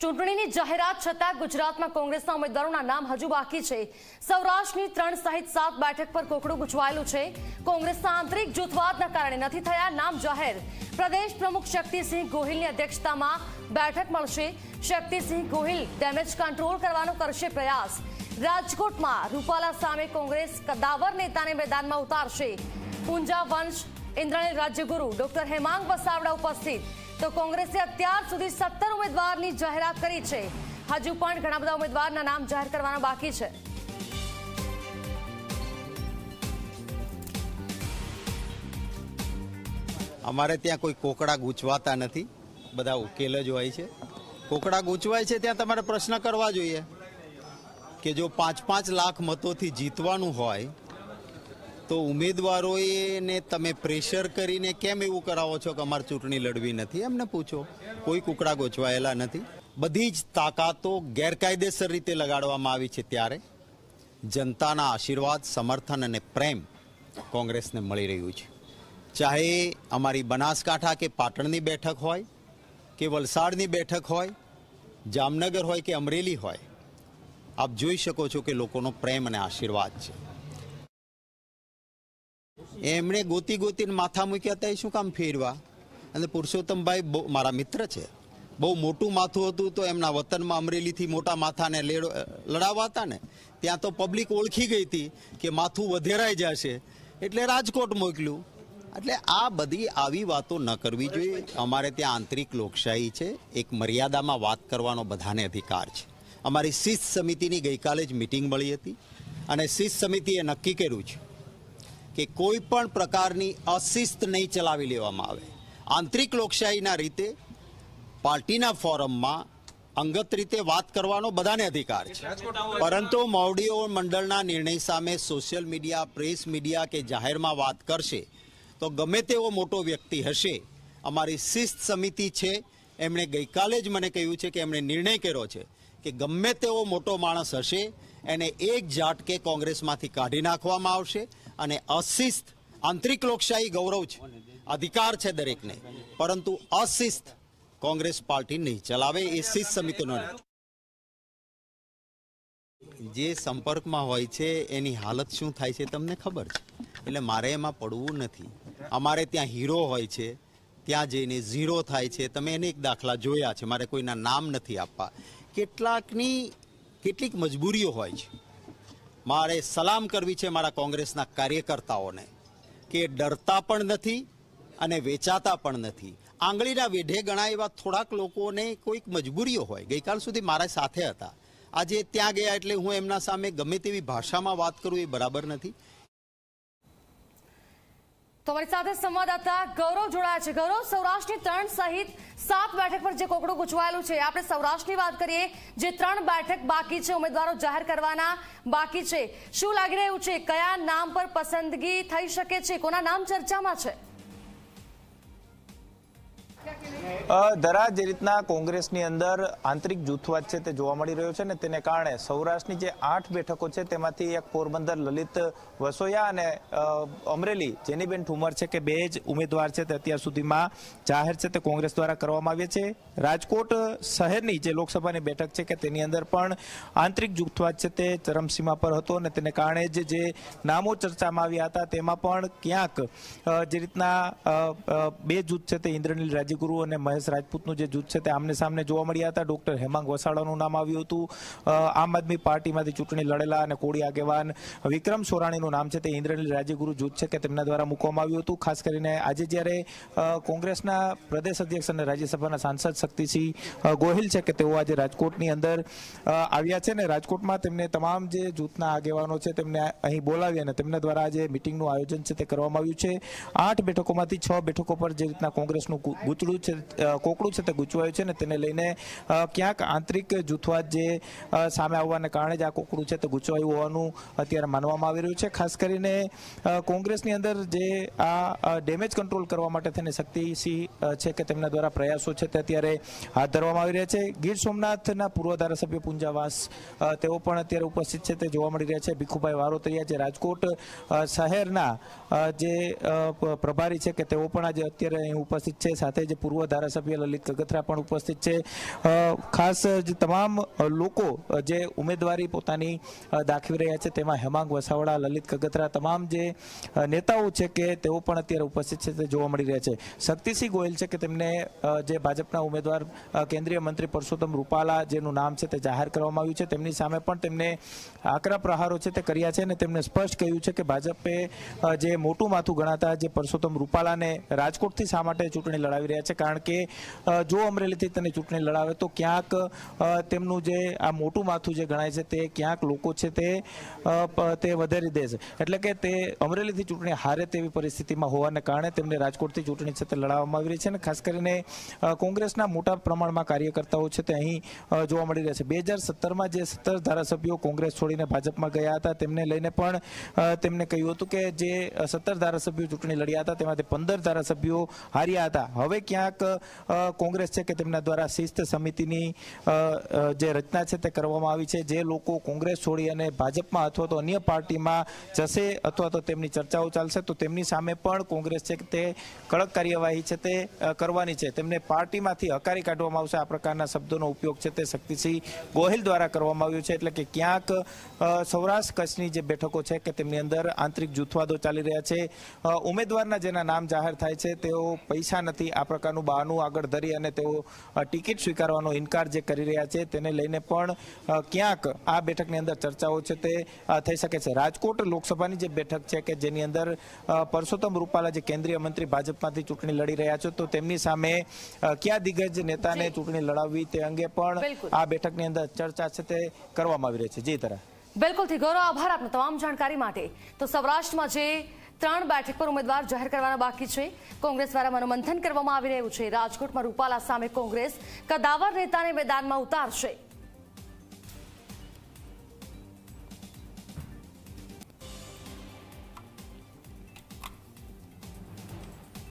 ચૂંટણીની જાહેરાત છતાં ગુજરાતમાં કોંગ્રેસના ઉમેદવારોના નામ હજુ બાકી છે સૌરાષ્ટ્રની ત્રણ સહિત સાત બેઠક પર કોકડું ગુચવાયેલું છે કોંગ્રેસના આંતરિક જૂથવાદના કારણે નથી થયા નામ જાહેર પ્રદેશ પ્રમુખ શક્તિસિંહ ગોહિલની અધ્યક્ષતામાં બેઠક મળશે શક્તિસિંહ ગોહિલ ડેમેજ કંટ્રોલ કરવાનો કરશે પ્રયાસ રાજકોટમાં રૂપાલા સામે કોંગ્રેસ કદાવર નેતાને મેદાનમાં ઉતારશે પૂંજા વંશ ઇન્દ્રણીલ રાજ્યગુરુ ડોક્ટર હેમાંગ વસાવડા ઉપસ્થિત તો કોંગ્રેસે અત્યાર સુધી સત્તર ઉમેદવારની જાહેરાત કરી છે હજુ પણ ઘણા બધા ઉમેદવારના નામ જાહેર કરવાના બાકી છે અમારે ત્યાં કોઈ કોકડા ગૂંચવાતા નથી બધા ઉકેલ જ હોય છે કોકડા ગૂંચવાય છે ત્યાં તમારે પ્રશ્ન કરવા જોઈએ કે જો પાંચ પાંચ લાખ મતોથી જીતવાનું હોય તો ઉમેદવારોને તમે પ્રેશર કરીને કેમ એવું કરાવો છો કે અમારે ચૂંટણી લડવી નથી એમને પૂછો કોઈ કુકડા ગોચવાયેલા નથી બધી જ તાકાતો ગેરકાયદેસર રીતે લગાડવામાં આવી છે ત્યારે જનતાના આશીર્વાદ સમર્થન અને પ્રેમ કોંગ્રેસને મળી રહ્યું છે ચાહે અમારી બનાસકાંઠા કે પાટણની બેઠક હોય કે વલસાડની બેઠક હોય જામનગર હોય કે અમરેલી હોય આપ જોઈ શકો છો કે લોકોનો પ્રેમ અને આશીર્વાદ છે એમણે ગોતી ગોતીને માથા મૂક્યા હતા એ શું કામ ફેરવા અને પુરુષોત્તમભાઈ બહુ મારા મિત્ર છે બહુ મોટું માથું હતું તો એમના વતનમાં અમરેલીથી મોટા માથાને લડાવવા હતા ને ત્યાં તો પબ્લિક ઓળખી ગઈ હતી કે માથું વધેરાઈ જશે એટલે રાજકોટ મોકલ્યું એટલે આ બધી આવી વાતો ન કરવી જોઈએ અમારે ત્યાં આંતરિક લોકશાહી છે એક મર્યાદામાં વાત કરવાનો બધાને અધિકાર છે અમારી શિસ્ત સમિતિની ગઈકાલે જ મિટિંગ મળી હતી અને શિસ્ત સમિતિએ નક્કી કર્યું છે કે કોઈ પણ પ્રકારની અશિસ્ત નહીં ચલાવી લેવામાં આવે આંતરિક લોકશાહીના રીતે પાર્ટીના ફોરમમાં અંગત રીતે વાત કરવાનો બધાને અધિકાર છે પરંતુ મોવડીઓ મંડળના નિર્ણય સામે સોશિયલ મીડિયા પ્રેસ મીડિયા કે જાહેરમાં વાત કરશે તો ગમે તેવો મોટો વ્યક્તિ હશે અમારી શિસ્ત સમિતિ છે એમણે ગઈકાલે જ મને કહ્યું છે કે એમણે નિર્ણય કર્યો છે કે ગમે તેવો મોટો માણસ હશે એને એક ઝાટકે કોંગ્રેસમાંથી કાઢી નાખવામાં આવશે અને અશિસ્ત આંતરિક લોકશાહી ગૌરવ છે અધિકાર છે દરેકને પરંતુ અશિસ્ત કોંગ્રેસ પાર્ટી નહીં ચલાવે એ શિસ્ત સમિતિનો જે સંપર્કમાં હોય છે એની હાલત શું થાય છે તમને ખબર છે એટલે મારે એમાં પડવું નથી અમારે ત્યાં હીરો હોય છે ત્યાં જઈને ઝીરો થાય છે તમે એને એક દાખલા જોયા છે મારે કોઈના નામ નથી આપવા કેટલાકની કેટલીક મજબૂરીઓ હોય છે મારે સલામ કરવી છે મારા કોંગ્રેસના કાર્યકર્તાઓને કે ડરતા પણ નથી અને વેચાતા પણ નથી આંગળીના વેઢે ગણાય એવા થોડાક લોકોને કોઈક મજબૂરીઓ હોય ગઈકાલ સુધી મારા સાથે હતા આજે ત્યાં ગયા એટલે હું એમના સામે ગમે તેવી ભાષામાં વાત કરું એ બરાબર નથી તો અમારી સાથે સંવાદદાતા ગૌરવ જોડાયા છે ગૌરવ સૌરાષ્ટ્રની ત્રણ સહિત સાત બેઠક પર જે કોકડું ગુચવાયેલું છે આપણે સૌરાષ્ટ્રની વાત કરીએ જે ત્રણ બેઠક બાકી છે ઉમેદવારો જાહેર કરવાના બાકી છે શું લાગી રહ્યું છે કયા નામ પર પસંદગી થઈ શકે છે કોના નામ ચર્ચામાં છે ધરા જે રીતના કોંગ્રેસની અંદર આંતરિક જૂથવાદ છે તે જોવા મળી રહ્યો છે ને તેને કારણે સૌરાષ્ટ્રની જે આઠ બેઠકો છે તેમાંથી એક પોરબંદર લલિત વસોયા અને અમરેલી જેનીબેન ઠુમર છે કે બે જ ઉમેદવાર છે તે અત્યાર સુધીમાં જાહેર છે તે કોંગ્રેસ દ્વારા કરવામાં આવે છે રાજકોટ શહેરની જે લોકસભાની બેઠક છે કે તેની અંદર પણ આંતરિક જૂથવાદ છે તે ચરમસીમા પર હતો અને તેને કારણે જ જે નામો ચર્ચામાં આવ્યા હતા તેમાં પણ ક્યાંક જે રીતના બે જૂથ છે તે ઇન્દ્રનીલ રાજ્યગુરુ અને અને મહેશ રાજપૂતનું જે જૂથ છે તે આમને સામને જોવા મળ્યા હતા ડોક્ટર હેમાંગ વસાડાનું નામ આવ્યું હતું આમ આદમી પાર્ટીમાંથી ચૂંટણી લડેલા અને કોળી આગેવાન વિક્રમ સોરાણીનું નામ છે તે ઇન્દ્રનીલ રાજ્યગુરુ જૂથ છે કે તેમના દ્વારા મૂકવામાં આવ્યું હતું ખાસ કરીને આજે જ્યારે કોંગ્રેસના પ્રદેશ અધ્યક્ષ અને રાજ્યસભાના સાંસદ શક્તિસિંહ ગોહિલ છે કે તેઓ આજે રાજકોટની અંદર આવ્યા છે ને રાજકોટમાં તેમને તમામ જે જૂથના આગેવાનો છે તેમને અહીં બોલાવી અને તેમના દ્વારા આજે મિટિંગનું આયોજન છે તે કરવામાં આવ્યું છે આઠ બેઠકોમાંથી છ બેઠકો પર જે રીતના કોંગ્રેસનું ગૂંચડું છે કોકડું છે તે ગૂંચવાયું છે ને તેને લઈને ક્યાંક આંતરિક જૂથવાદ જે સામે આવવાને કારણે જ આ કોકડું છે તે ગૂંચવાયું હોવાનું અત્યારે માનવામાં આવી રહ્યું છે ખાસ કરીને કોંગ્રેસની અંદર જે આ ડેમેજ કંટ્રોલ કરવા માટે થઈને શક્તિસિંહ છે કે તેમના દ્વારા પ્રયાસો છે તે અત્યારે હાથ ધરવામાં આવી રહ્યા છે ગીર સોમનાથના પૂર્વ ધારાસભ્ય પૂંજાવાસ તેઓ પણ અત્યારે ઉપસ્થિત છે તે જોવા મળી રહ્યા છે ભીખુભાઈ વારોતરિયા જે રાજકોટ શહેરના જે પ્રભારી છે કે તેઓ પણ આજે અત્યારે અહીં ઉપસ્થિત છે સાથે જે પૂર્વ ધારાસભ્ય લલિત કગથરા પણ ઉપસ્થિત છે ખાસ તમામ લોકો જે ઉમેદવારી પોતાની દાખવી રહ્યા છે તેમાં હેમાંગ વસાવડા લલિત કગથરા તમામ જે નેતાઓ છે કે તેઓ પણ અત્યારે ઉપસ્થિત છે તે જોવા મળી રહ્યા છે શક્તિસિંહ ગોયલ છે કે તેમને જે ભાજપના ઉમેદવાર કેન્દ્રીય મંત્રી પરસોત્તમ રૂપાલા જેનું નામ છે તે જાહેર કરવામાં આવ્યું છે તેમની સામે પણ તેમને આકરા પ્રહારો છે તે કર્યા છે અને તેમને સ્પષ્ટ કહ્યું છે કે ભાજપે જે મોટું માથું ગણાતા જે પરસોત્તમ રૂપાલાને રાજકોટથી શા માટે ચૂંટણી લડાવી રહ્યા છે કારણ કે જો અમરેલીથી તેની ચૂંટણી લડાવે તો ક્યાંક તેમનું જે આ મોટું માથું જે ગણાય છે તે ક્યાંક લોકો છે તે તે વધારી દે એટલે કે તે અમરેલીથી ચૂંટણી હારે તેવી પરિસ્થિતિમાં હોવાને કારણે તેમને રાજકોટથી ચૂંટણી છે તે લડાવવામાં આવી રહી છે અને ખાસ કરીને કોંગ્રેસના મોટા પ્રમાણમાં કાર્યકર્તાઓ છે તે અહીં જોવા મળી રહ્યા છે બે હજાર સત્તરમાં જે સત્તર ધારાસભ્યો કોંગ્રેસ છોડીને ભાજપમાં ગયા હતા તેમને લઈને પણ તેમને કહ્યું હતું કે જે સત્તર ધારાસભ્યો ચૂંટણી લડ્યા હતા તેમાંથી પંદર ધારાસભ્યો હાર્યા હતા હવે ક્યાંક કોંગ્રેસ છે કે તેમના દ્વારા શિસ્ત સમિતિની જે રચના છે તે કરવામાં આવી છે જે લોકો કોંગ્રેસ છોડી અને ભાજપમાં અથવા તો અન્ય પાર્ટીમાં જશે અથવા તો તેમની ચર્ચાઓ ચાલશે તો તેમની સામે પણ કોંગ્રેસ છે તે કડક કાર્યવાહી છે તે કરવાની છે તેમને પાર્ટીમાંથી હકારી કાઢવામાં આવશે આ પ્રકારના શબ્દોનો ઉપયોગ છે તે શક્તિસિંહ ગોહિલ દ્વારા કરવામાં આવ્યો છે એટલે કે ક્યાંક સૌરાષ્ટ્ર કચ્છની જે બેઠકો છે કે તેમની અંદર આંતરિક જૂથવાદો ચાલી રહ્યા છે ઉમેદવારના જેના નામ જાહેર થાય છે તેઓ પૈસા નથી આ પ્રકારનું આનું આગળ ધરી અને તેઓ ટિકિટ સ્વીકારવાનો ઇનકાર જે કરી રહ્યા છે તેને લઈને પણ ક્યાંક આ બેઠકની અંદર ચર્ચાઓ છે તે થઈ શકે છે રાજકોટ લોકસભાની જે બેઠક છે કે જેની અંદર પરસોત્તમ રૂપાલા જે કેન્દ્રીય મંત્રી ભાજપમાંથી ચૂંટણી લડી રહ્યા છે તો તેમની સામે ક્યાં દિગ્ગજ નેતાને ચૂંટણી લડાવવી તે અંગે પણ આ બેઠકની અંદર ચર્ચા છે તે કરવામાં આવી રહી છે જી તરા બિલકુલથી ગૌરવ આભાર આપનો તમામ જાણકારી માટે તો સૌરાષ્ટ્રમાં જે ત્રણ બેઠક પર ઉમેદવાર જાહેર કરવાના બાકી છે કોંગ્રેસ દ્વારા મનોમંથન કરવામાં આવી રહ્યું છે રાજકોટમાં રૂપાલા સામે કોંગ્રેસ કદાવર નેતાને મેદાનમાં ઉતારશે